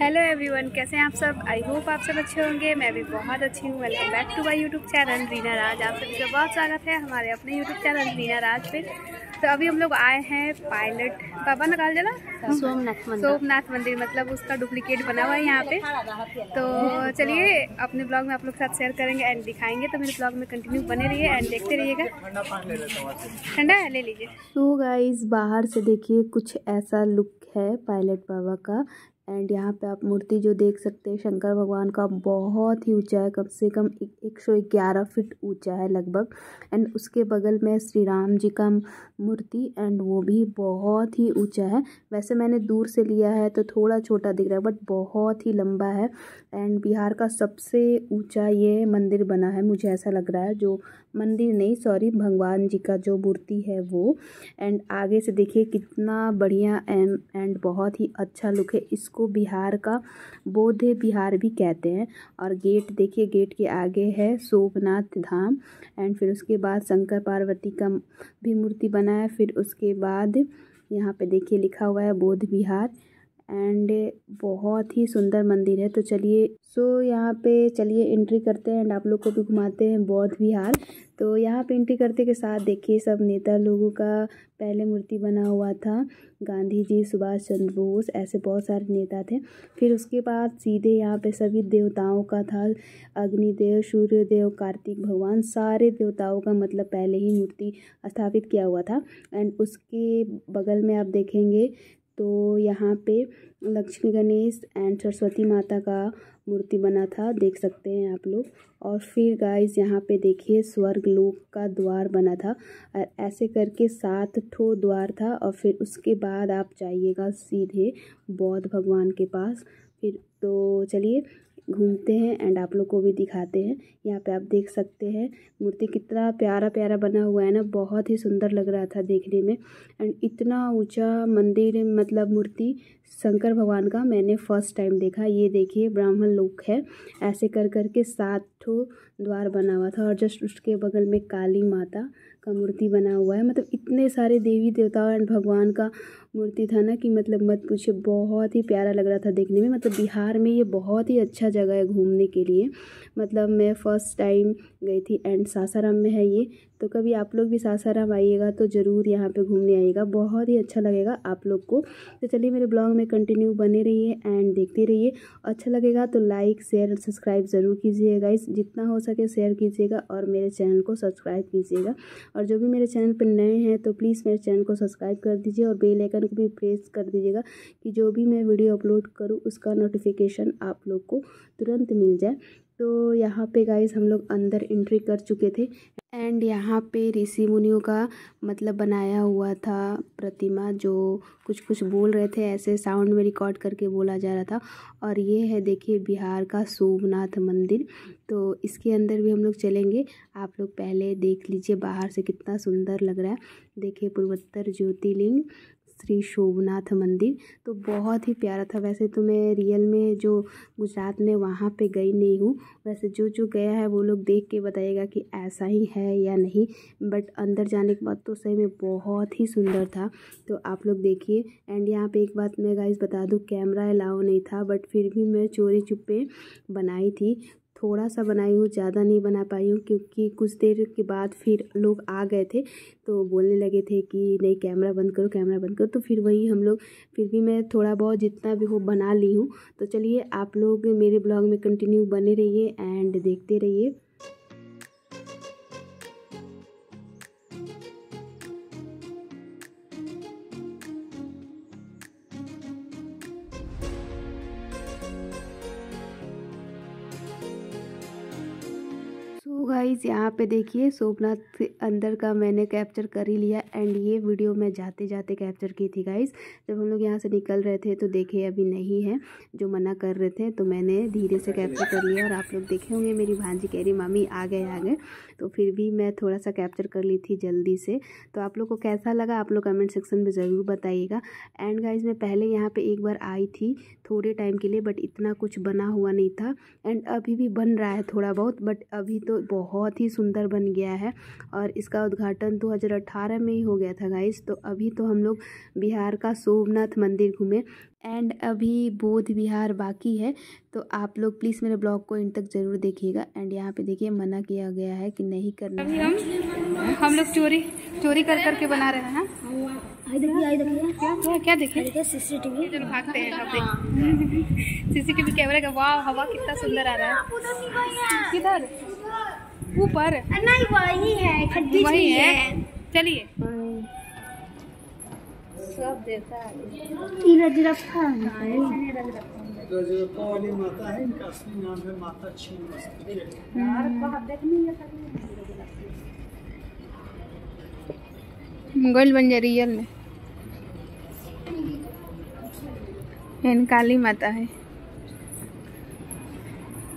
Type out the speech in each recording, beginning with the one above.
Hello everyone कैसे हैं आप सब आई होप आप सब अच्छे होंगे मैं भी बहुत अच्छी हूँ welcome back to my YouTube channel Reena Raj आप सभी का बहुत स्वागत है हमारे अपने यूट्यूब चैनल रीना राज पे तो अभी हम लोग आए हैं पायलट पापा नकाल जला सोमनाथ मंदिर सोमनाथ मंदिर मतलब उसका डुप्लीकेट बना हुआ है यहाँ पे तो चलिए अपने ब्लॉग में आप लोग साथ शेयर करेंगे एंड दिखाएंगे तो मेरे ब्लॉग में कंटिन्यू बने रहिए एंड देखते रहिएगा ठंडा ले लीजिए तो गाइज बाहर से देखिए कुछ ऐसा लुक है पायलट बाबा का एंड यहाँ पे आप मूर्ति जो देख सकते हैं शंकर भगवान का बहुत ही ऊंचा है कम से कम एक सौ ग्यारह फिट ऊंचा है लगभग एंड उसके बगल में श्री राम जी का मूर्ति एंड वो भी बहुत ही ऊंचा है वैसे मैंने दूर से लिया है तो थोड़ा छोटा दिख रहा है बट बहुत ही लंबा है एंड बिहार का सबसे ऊँचा ये मंदिर बना है मुझे ऐसा लग रहा है जो मंदिर नहीं सॉरी भगवान जी का जो मूर्ति है वो एंड आगे से देखिए कितना बढ़िया एंड एंड बहुत ही अच्छा लुक है इसको बिहार का बोध बिहार भी कहते हैं और गेट देखिए गेट के आगे है सोमनाथ धाम एंड फिर उसके बाद शंकर पार्वती का भी मूर्ति बना है फिर उसके बाद यहाँ पे देखिए लिखा हुआ है बोध बिहार एंड बहुत ही सुंदर मंदिर है तो चलिए सो so, यहाँ पे चलिए एंट्री करते हैं एंड आप लोग को भी घुमाते हैं बौद्ध विहार तो यहाँ पे एंट्री करते के साथ देखिए सब नेता लोगों का पहले मूर्ति बना हुआ था गांधी जी सुभाष चंद्र बोस ऐसे बहुत सारे नेता थे फिर उसके बाद सीधे यहाँ पे सभी देवताओं का था अग्निदेव सूर्यदेव कार्तिक भगवान सारे देवताओं का मतलब पहले ही मूर्ति स्थापित किया हुआ था एंड उसके बगल में आप देखेंगे तो यहाँ पे लक्ष्मी गणेश एंड सरस्वती माता का मूर्ति बना था देख सकते हैं आप लोग और फिर गाइस यहाँ पे देखिए स्वर्ग लोक का द्वार बना था और ऐसे करके सात ठो द्वार था और फिर उसके बाद आप जाइएगा सीधे बौद्ध भगवान के पास फिर तो चलिए घूमते हैं एंड आप लोग को भी दिखाते हैं यहाँ पे आप देख सकते हैं मूर्ति कितना प्यारा प्यारा बना हुआ है ना बहुत ही सुंदर लग रहा था देखने में एंड इतना ऊंचा मंदिर मतलब मूर्ति शंकर भगवान का मैंने फर्स्ट टाइम देखा ये देखिए ब्राह्मण लोक है ऐसे कर कर के सात ठो द्वार बना हुआ था और जस्ट उसके बगल में काली माता का मूर्ति बना हुआ है मतलब इतने सारे देवी देवताओं एंड भगवान का मूर्ति था ना कि मतलब मत पूछे बहुत ही प्यारा लग रहा था देखने में मतलब बिहार में ये बहुत ही अच्छा जगह है घूमने के लिए मतलब मैं फ़र्स्ट टाइम गई थी एंड सासाराम में है ये तो कभी आप लोग भी सासाराम आइएगा तो ज़रूर यहाँ पे घूमने आइएगा बहुत ही अच्छा लगेगा आप लोग को तो चलिए मेरे ब्लॉग में कंटिन्यू बने रहिए एंड देखते रहिए अच्छा लगेगा तो लाइक शेयर सब्सक्राइब ज़रूर कीजिएगा इस जितना हो सके शेयर कीजिएगा और मेरे चैनल को सब्सक्राइब कीजिएगा और जो भी मेरे चैनल पर नए हैं तो प्लीज़ मेरे चैनल को सब्सक्राइब कर दीजिए और बेल आइकन को भी प्रेस कर दीजिएगा कि जो भी मैं वीडियो अपलोड करूँ उसका नोटिफिकेशन आप लोग को तुरंत मिल जाए तो यहाँ पे गाइज हम लोग अंदर एंट्री कर चुके थे एंड यहाँ पे ऋषि मुनियों का मतलब बनाया हुआ था प्रतिमा जो कुछ कुछ बोल रहे थे ऐसे साउंड में रिकॉर्ड करके बोला जा रहा था और ये है देखिए बिहार का सोमनाथ मंदिर तो इसके अंदर भी हम लोग चलेंगे आप लोग पहले देख लीजिए बाहर से कितना सुंदर लग रहा है देखिए पूर्वोत्तर ज्योतिर्लिंग श्री शोभनाथ मंदिर तो बहुत ही प्यारा था वैसे तो मैं रियल में जो गुजरात में वहाँ पे गई नहीं हूँ वैसे जो जो गया है वो लोग देख के बताइएगा कि ऐसा ही है या नहीं बट अंदर जाने के बाद तो सही में बहुत ही सुंदर था तो आप लोग देखिए एंड यहाँ पे एक बात मैं गाइज बता दूँ कैमरा अलाउ नहीं था बट फिर भी मैं चोरी चुप्पे बनाई थी थोड़ा सा बनाई हूँ ज़्यादा नहीं बना पाई हूँ क्योंकि कुछ देर के बाद फिर लोग आ गए थे तो बोलने लगे थे कि नहीं कैमरा बंद करो कैमरा बंद करो तो फिर वही हम लोग फिर भी मैं थोड़ा बहुत जितना भी हो बना ली हूँ तो चलिए आप लोग मेरे ब्लॉग में कंटिन्यू बने रहिए एंड देखते रहिए गाइस यहाँ पे देखिए सोमनाथ अंदर का मैंने कैप्चर कर ही लिया एंड ये वीडियो मैं जाते जाते कैप्चर की थी गाइस जब हम लोग यहाँ से निकल रहे थे तो देखे अभी नहीं है जो मना कर रहे थे तो मैंने धीरे से कैप्चर कर लिया और आप लोग देखे होंगे मेरी भांजी कह रही मामी आ गए आ गए तो फिर भी मैं थोड़ा सा कैप्चर कर ली थी जल्दी से तो आप लोग को कैसा लगा आप लोग कमेंट सेक्शन में ज़रूर बताइएगा एंड गाइज मैं पहले यहाँ पर एक बार आई थी थोड़े टाइम के लिए बट इतना कुछ बना हुआ नहीं था एंड अभी भी बन रहा है थोड़ा बहुत बट अभी तो बहुत ही सुंदर बन गया है और इसका उद्घाटन 2018 में ही हो गया था गाइज तो अभी तो हम लोग बिहार का सोमनाथ मंदिर घूमे एंड अभी बोध विहार बाकी है तो आप लोग प्लीज़ मेरे ब्लॉग को इन तक ज़रूर देखिएगा एंड यहाँ पे देखिए मना किया गया है कि नहीं करना अभी हम हम लोग चोरी चोरी कर करके बना रहे हैं क्या देखिए सीसीटीवी जो भागते हैं सीसीटीवी हाँ। कैमरे का वाह हवा कितना सुंदर आ रहा है किधर ऊपर नहीं वही है वही है चलिए हाँ। सब देता है है माता इनका असली नाम है माता मोबाइल बन जा रियल में काली माता है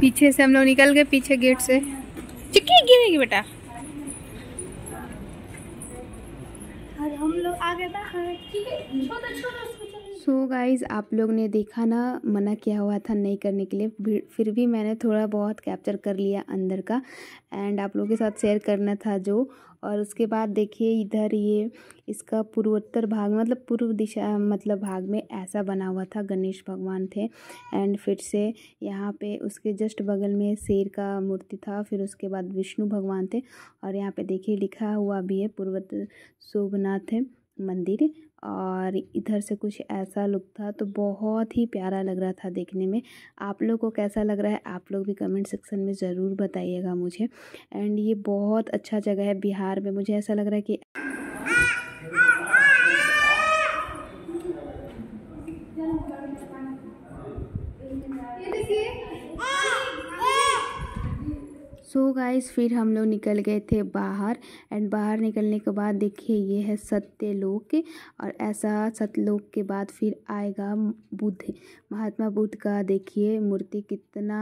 पीछे से हम लोग निकल गए पीछे गेट से चिक्की गिरेगी बेटा सो so गाइज़ आप लोग ने देखा ना मना किया हुआ था नहीं करने के लिए फिर भी मैंने थोड़ा बहुत कैप्चर कर लिया अंदर का एंड आप लोगों के साथ शेयर करना था जो और उसके बाद देखिए इधर ये इसका पूर्वोत्तर भाग मतलब पूर्व दिशा मतलब भाग में ऐसा बना हुआ था गणेश भगवान थे एंड फिर से यहाँ पे उसके जस्ट बगल में शेर का मूर्ति था फिर उसके बाद विष्णु भगवान थे और यहाँ पे देखिए लिखा हुआ भी है पूर्वोत्तर शोभनाथ है मंदिर और इधर से कुछ ऐसा लुक था तो बहुत ही प्यारा लग रहा था देखने में आप लोग को कैसा लग रहा है आप लोग भी कमेंट सेक्शन में ज़रूर बताइएगा मुझे एंड ये बहुत अच्छा जगह है बिहार में मुझे ऐसा लग रहा है कि सो so गाइस फिर हम लोग निकल गए थे बाहर एंड बाहर निकलने के बाद देखिए ये है सत्यलोक और ऐसा सत्यलोक के बाद फिर आएगा बुद्ध महात्मा बुद्ध का देखिए मूर्ति कितना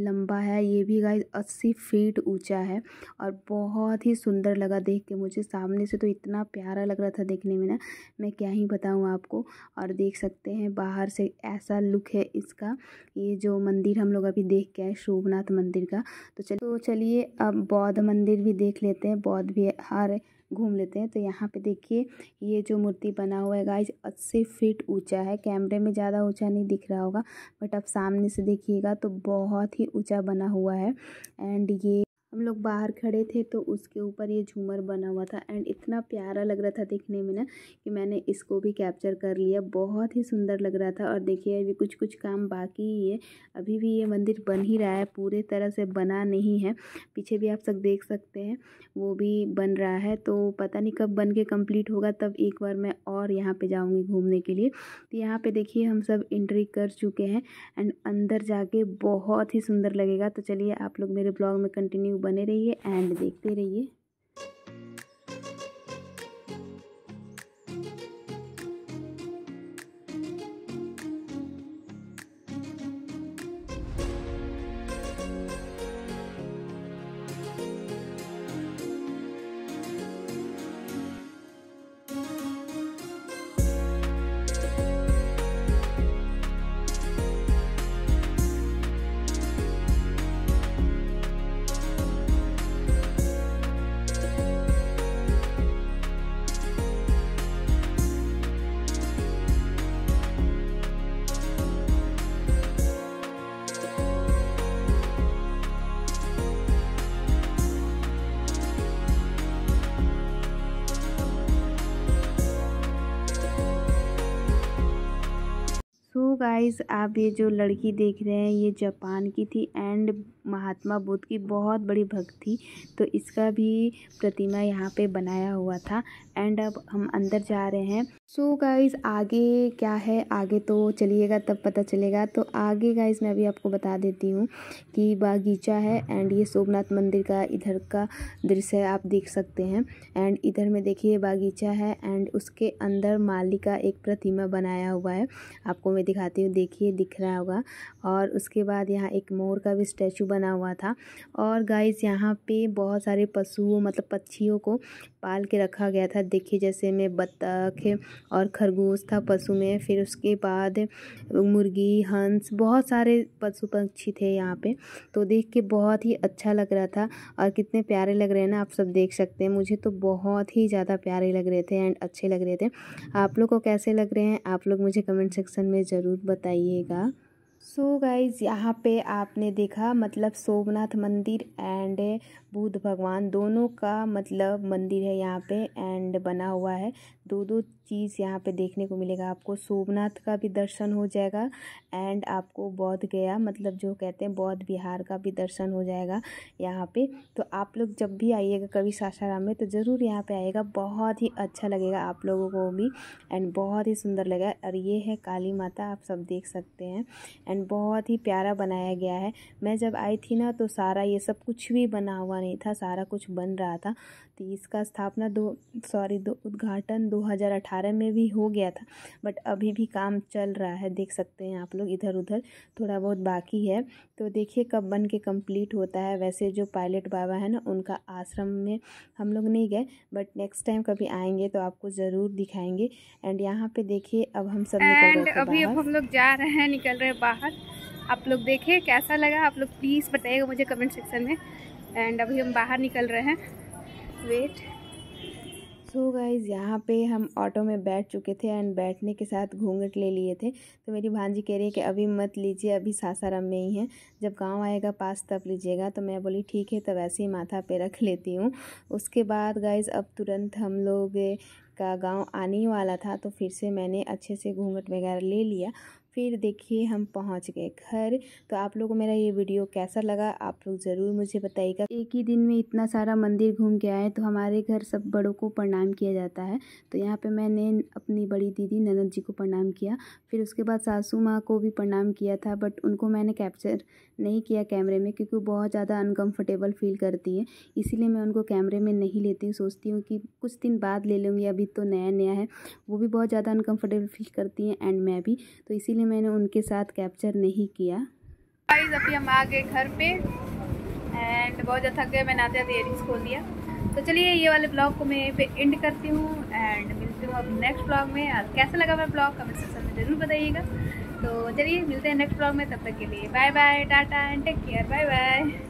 लंबा है ये भी गाइस अस्सी फीट ऊंचा है और बहुत ही सुंदर लगा देख के मुझे सामने से तो इतना प्यारा लग रहा था देखने में ना मैं क्या ही बताऊँ आपको और देख सकते हैं बाहर से ऐसा लुक है इसका ये जो मंदिर हम लोग अभी देख के आए शोभनाथ मंदिर का तो चलो तो चलिए अब बौद्ध मंदिर भी देख लेते हैं बौद्ध विहार घूम लेते हैं तो यहाँ पे देखिए ये जो मूर्ति बना हुआ है गाइस अस्सी फीट ऊंचा है कैमरे में ज़्यादा ऊंचा नहीं दिख रहा होगा बट अब सामने से देखिएगा तो बहुत ही ऊंचा बना हुआ है एंड ये हम लोग बाहर खड़े थे तो उसके ऊपर ये झूमर बना हुआ था एंड इतना प्यारा लग रहा था देखने में ना कि मैंने इसको भी कैप्चर कर लिया बहुत ही सुंदर लग रहा था और देखिए अभी कुछ कुछ काम बाकी ही है अभी भी ये मंदिर बन ही रहा है पूरे तरह से बना नहीं है पीछे भी आप सब देख सकते हैं वो भी बन रहा है तो पता नहीं कब बन के कम्प्लीट होगा तब एक बार मैं और यहाँ पर जाऊँगी घूमने के लिए तो यहाँ पर देखिए हम सब एंट्री कर चुके हैं एंड अंदर जाके बहुत ही सुंदर लगेगा तो चलिए आप लोग मेरे ब्लॉग में कंटिन्यू बने रहिए एंड देखते रहिए गाइस आप ये जो लड़की देख रहे हैं ये जापान की थी एंड महात्मा बुद्ध की बहुत बड़ी भक्त थी तो इसका भी प्रतिमा यहाँ पे बनाया हुआ था एंड अब हम अंदर जा रहे हैं सो so गाइज आगे क्या है आगे तो चलिएगा तब पता चलेगा तो आगे गाइज मैं अभी आपको बता देती हूँ कि बागीचा है एंड ये सोमनाथ मंदिर का इधर का दृश्य आप देख सकते हैं एंड इधर में देखिए बागीचा है एंड उसके अंदर माली का एक प्रतिमा बनाया हुआ है आपको मैं दिखाती हूँ देखिए दिख रहा होगा और उसके बाद यहाँ एक मोर का भी स्टैचू बना बना हुआ था और गाइस यहाँ पे बहुत सारे पशुओं मतलब पक्षियों को पाल के रखा गया था देखिए जैसे में बत्तख और खरगोश था पशु में फिर उसके बाद मुर्गी हंस बहुत सारे पशु पक्षी थे यहाँ पे तो देख के बहुत ही अच्छा लग रहा था और कितने प्यारे लग रहे हैं ना आप सब देख सकते हैं मुझे तो बहुत ही ज़्यादा प्यारे लग रहे थे एंड अच्छे लग रहे थे आप लोग को कैसे लग रहे हैं आप लोग मुझे कमेंट सेक्शन में ज़रूर बताइएगा सो so गाइज यहाँ पे आपने देखा मतलब सोमनाथ मंदिर एंड बुद्ध भगवान दोनों का मतलब मंदिर है यहाँ पे एंड बना हुआ है दो दो चीज़ यहाँ पे देखने को मिलेगा आपको सोमनाथ का भी दर्शन हो जाएगा एंड आपको बौद्ध गया मतलब जो कहते हैं बौद्ध बिहार का भी दर्शन हो जाएगा यहाँ पे तो आप लोग जब भी आइएगा कभी सासाराम में तो ज़रूर यहाँ पे आइएगा बहुत ही अच्छा लगेगा आप लोगों को भी एंड बहुत ही सुंदर लगेगा और ये है काली माता आप सब देख सकते हैं एंड बहुत ही प्यारा बनाया गया है मैं जब आई थी ना तो सारा ये सब कुछ भी बना हुआ नहीं था सारा कुछ बन रहा था तो इसका स्थापना दो सॉरी दो उद्घाटन दो 2018 में भी हो गया था बट अभी भी काम चल रहा है देख सकते हैं आप लोग इधर उधर थोड़ा बहुत बाकी है तो देखिए कब बन के कम्प्लीट होता है वैसे जो पायलट बाबा है ना उनका आश्रम में हम लोग नहीं गए बट नेक्स्ट टाइम कभी आएंगे तो आपको ज़रूर दिखाएंगे एंड यहाँ पे देखिए अब हम सब एंड अभी अब हम लोग जा रहे हैं निकल रहे हैं बाहर आप लोग देखें कैसा लगा आप लोग प्लीज़ बताइएगा मुझे कमेंट सेक्शन में एंड अभी हम बाहर निकल रहे हैं वेट सो so गाइज़ यहाँ पे हम ऑटो में बैठ चुके थे एंड बैठने के साथ घूंघट ले लिए थे तो मेरी भांजी कह रही है कि अभी मत लीजिए अभी सासाराम में ही है जब गांव आएगा पास तब लीजिएगा तो मैं बोली ठीक है तब ऐसे ही माथा पे रख लेती हूँ उसके बाद गाइज़ अब तुरंत हम लोग का गांव आने वाला था तो फिर से मैंने अच्छे से घूंघट वगैरह ले लिया फिर देखिए हम पहुंच गए घर तो आप लोगों को मेरा ये वीडियो कैसा लगा आप लोग ज़रूर मुझे बताइएगा एक ही दिन में इतना सारा मंदिर घूम के आए तो हमारे घर सब बड़ों को प्रणाम किया जाता है तो यहाँ पे मैंने अपनी बड़ी दीदी ननद जी को प्रणाम किया फिर उसके बाद सासू माँ को भी प्रणाम किया था बट उनको मैंने कैप्चर नहीं किया कैमरे में क्योंकि वो बहुत ज़्यादा अनकम्फर्टेबल फील करती है इसीलिए मैं उनको कैमरे में नहीं लेती हूँ सोचती हूँ कि कुछ दिन बाद ले लूँगी अभी तो नया नया है वो भी बहुत ज़्यादा अनकम्फर्टेबल फील करती हैं एंड मैं भी तो इसीलिए इसलिए मैंने उनके साथ कैप्चर नहीं किया गाइस अभी हम आ गए घर पे एंड बहुत ज़्यादा थक गए मैंने आते आते एयरिंग्स खोल दिया तो चलिए ये वाले ब्लॉग को मैं पे एंड करती हूँ एंड मिलती हूँ अब नेक्स्ट ब्लॉग में और कैसा लगा मेरा ब्लॉग कमेंट सेक्शन में ज़रूर बताइएगा तो चलिए मिलते हैं नेक्स्ट ब्लॉग में तब तक के लिए bye bye tata and take care bye bye